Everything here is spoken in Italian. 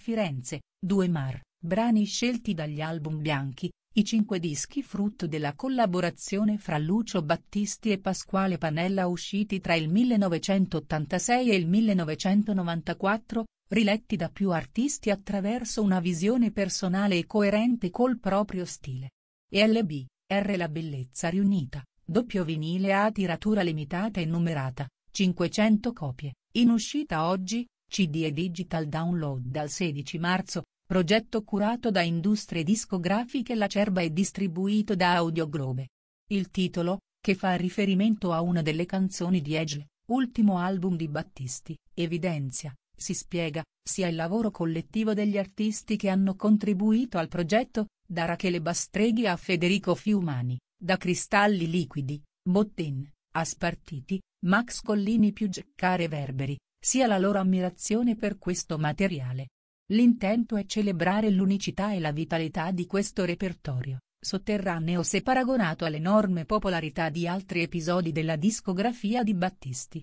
Firenze, Due Mar, brani scelti dagli album bianchi, i cinque dischi frutto della collaborazione fra Lucio Battisti e Pasquale Panella usciti tra il 1986 e il 1994, riletti da più artisti attraverso una visione personale e coerente col proprio stile. LB, R La bellezza riunita, doppio vinile a tiratura limitata e numerata, 500 copie, in uscita oggi, CD e Digital Download dal 16 marzo, progetto curato da Industrie Discografiche Lacerba e distribuito da Audioglobe. Il titolo, che fa riferimento a una delle canzoni di Edge, ultimo album di Battisti, evidenzia, si spiega, sia il lavoro collettivo degli artisti che hanno contribuito al progetto, da Rachele Bastreghi a Federico Fiumani, da Cristalli Liquidi, Bottin, a spartiti, Max Collini più Geccare Verberi, sia la loro ammirazione per questo materiale. L'intento è celebrare l'unicità e la vitalità di questo repertorio, sotterraneo se paragonato all'enorme popolarità di altri episodi della discografia di Battisti.